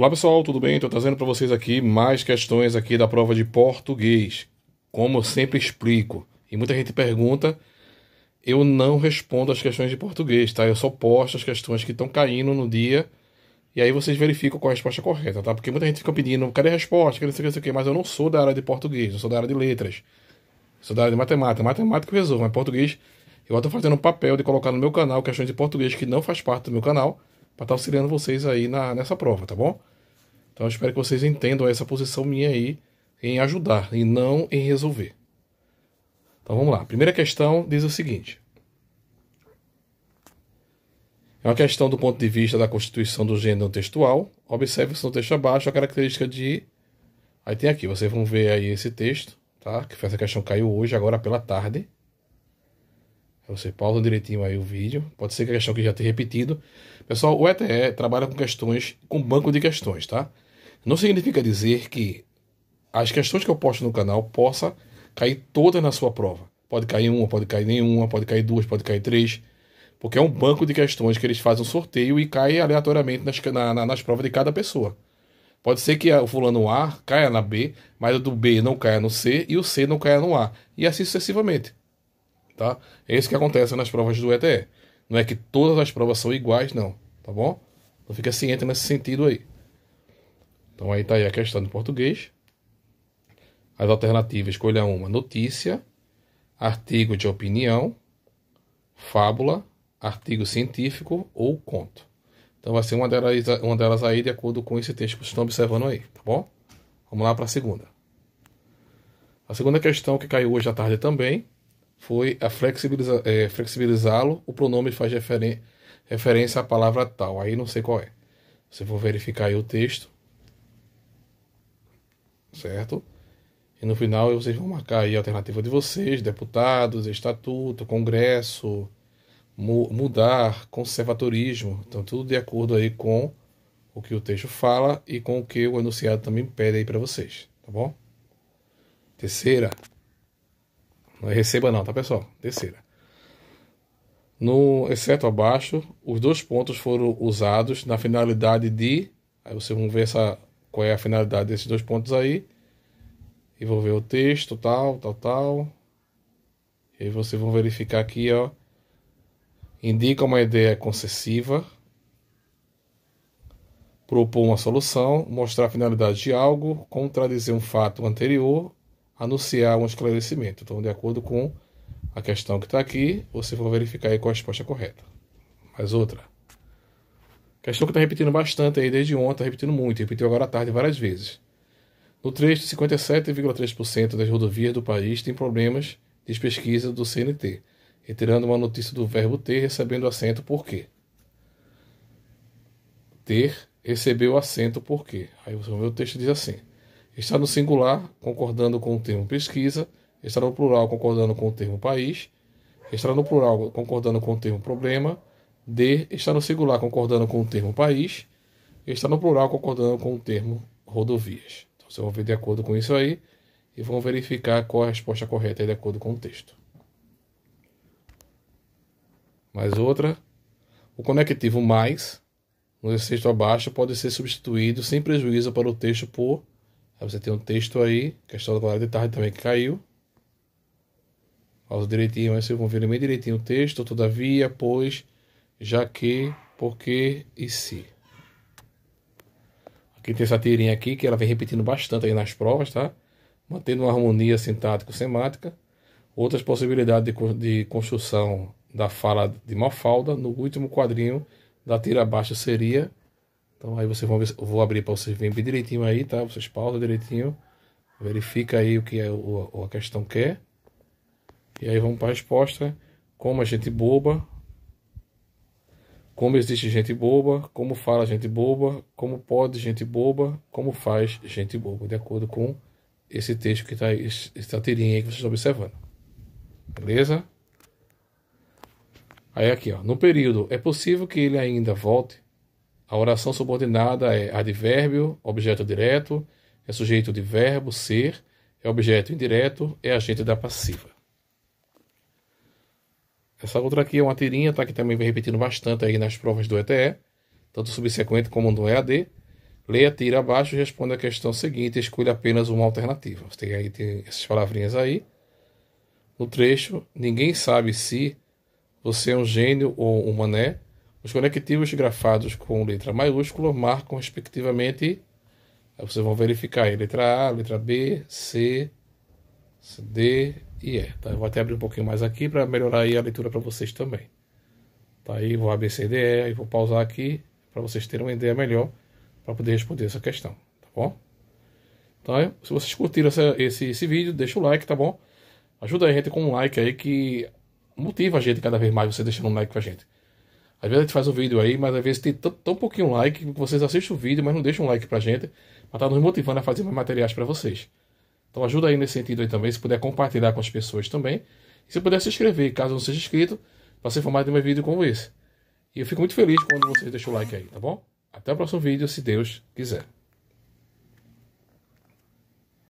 Olá pessoal, tudo bem? Estou trazendo para vocês aqui mais questões aqui da prova de português. Como eu sempre explico, e muita gente pergunta, eu não respondo as questões de português, tá? Eu só posto as questões que estão caindo no dia e aí vocês verificam qual é a resposta correta, tá? Porque muita gente fica pedindo, cadê a resposta? Cadê isso aqui, isso Mas eu não sou da área de português, eu sou da área de letras, sou da área de matemática. Matemática eu resolvo, mas português eu estou fazendo um papel de colocar no meu canal questões de português que não faz parte do meu canal para estar tá auxiliando vocês aí na, nessa prova, tá bom? Então eu espero que vocês entendam essa posição minha aí em ajudar e não em resolver. Então vamos lá. primeira questão diz o seguinte: é uma questão do ponto de vista da constituição do gênero textual. Observe-se no texto abaixo a característica de. Aí tem aqui, vocês vão ver aí esse texto, tá? Que essa questão caiu hoje, agora pela tarde. Você pausa direitinho aí o vídeo. Pode ser que a questão que já tenha repetido. Pessoal, o ETE trabalha com questões, com banco de questões, tá? Não significa dizer que as questões que eu posto no canal possa cair todas na sua prova. Pode cair uma, pode cair nenhuma, pode cair duas, pode cair três. Porque é um banco de questões que eles fazem um sorteio e cai aleatoriamente nas, na, nas provas de cada pessoa. Pode ser que o fulano A caia na B, mas o do B não caia no C e o C não caia no A. E assim sucessivamente. Tá? É isso que acontece nas provas do ETE. Não é que todas as provas são iguais, não. Tá bom? Então fica ciente nesse sentido aí. Então aí está aí a questão de português. As alternativas, escolha uma, notícia, artigo de opinião, fábula, artigo científico ou conto. Então vai ser uma delas, uma delas aí de acordo com esse texto que vocês estão observando aí, tá bom? Vamos lá para a segunda. A segunda questão que caiu hoje à tarde também foi a flexibiliza, é, flexibilizá-lo. O pronome faz referen- referência à palavra tal. Aí não sei qual é. Você for verificar aí o texto certo? E no final vocês vão marcar aí a alternativa de vocês, deputados, estatuto, congresso, mu mudar, conservadorismo. Então tudo de acordo aí com o que o texto fala e com o que o enunciado também pede aí para vocês, tá bom? Terceira. Não é receba não, tá pessoal? Terceira. No exceto abaixo, os dois pontos foram usados na finalidade de, aí vocês vão ver essa qual é a finalidade desses dois pontos aí. E vou ver o texto, tal, tal, tal. E aí vocês vão verificar aqui, ó. Indica uma ideia concessiva. Propor uma solução, mostrar a finalidade de algo, contradizer um fato anterior, anunciar um esclarecimento. Então, de acordo com a questão que está aqui, vocês vão verificar aí qual é a resposta correta. Mais outra. Questão que está repetindo bastante aí desde ontem, está repetindo muito, repetiu agora à tarde várias vezes. No trecho, 57,3% das rodovias do país têm problemas, de pesquisa do CNT, retirando uma notícia do verbo ter recebendo acento por quê. Ter recebeu acento por quê. Aí o meu texto diz assim: está no singular, concordando com o termo pesquisa, está no plural, concordando com o termo país, está no plural, concordando com o termo problema D está no singular concordando com o termo país, está no plural concordando com o termo rodovias. Então vocês vão ver de acordo com isso aí e vão verificar qual é a resposta correta de acordo com o texto. Mais outra. O conectivo mais, no texto abaixo, pode ser substituído sem prejuízo para o texto por. Aí você tem um texto aí, questão da de tarde também que caiu. Faz direitinho, aí vocês vão ver bem direitinho o texto, todavia, pois, já que, porque e se. Aqui tem essa tirinha aqui que ela vem repetindo bastante aí nas provas, tá? Mantendo uma harmonia sintático-semática. Outras possibilidades de, de construção da fala de Mafalda no último quadrinho da tira abaixo seria. Então aí vocês vão ver, vou abrir para vocês verem bem direitinho aí, tá? Vocês pausam direitinho, verifica aí o que é o, a questão quer. É. E aí vamos para a resposta. Como a gente boba, como existe gente boba, como fala gente boba, como pode gente boba, como faz gente boba, de acordo com esse texto que está aí, essa tirinha aí que vocês estão observando. Beleza? Aí aqui, ó, no período, é possível que ele ainda volte? A oração subordinada é advérbio, objeto direto, é sujeito de verbo, ser, é objeto indireto, é agente da passiva. Essa outra aqui é uma tirinha, tá? Que também vem repetindo bastante aí nas provas do ETE, tanto subsequente como do EAD. Leia a tira abaixo e responda a questão seguinte. Escolha apenas uma alternativa. Você tem aí tem essas palavrinhas aí. No trecho, ninguém sabe se você é um gênio ou um mané. Os conectivos grafados com letra maiúscula marcam respectivamente. Aí vocês vão verificar aí, letra A, letra B, C, D, e é, tá? Eu vou até abrir um pouquinho mais aqui para melhorar aí a leitura para vocês também. Tá aí, vou abrir e vou pausar aqui para vocês terem uma ideia melhor para poder responder essa questão, tá bom? Então, se vocês curtiram essa, esse, esse vídeo, deixa o like, tá bom? Ajuda a gente com um like aí que motiva a gente cada vez mais você deixando um like pra gente. Às vezes a gente faz um vídeo aí, mas às vezes tem tão, pouquinho like que vocês assistem o vídeo, mas não deixam um like pra gente, pra estar tá nos motivando a fazer mais materiais para vocês. Então ajuda aí nesse sentido aí também, se puder compartilhar com as pessoas também. E se puder se inscrever, caso não seja inscrito, para ser informado de um vídeo como esse. E eu fico muito feliz quando vocês deixam o like aí, tá bom? Até o próximo vídeo, se Deus quiser.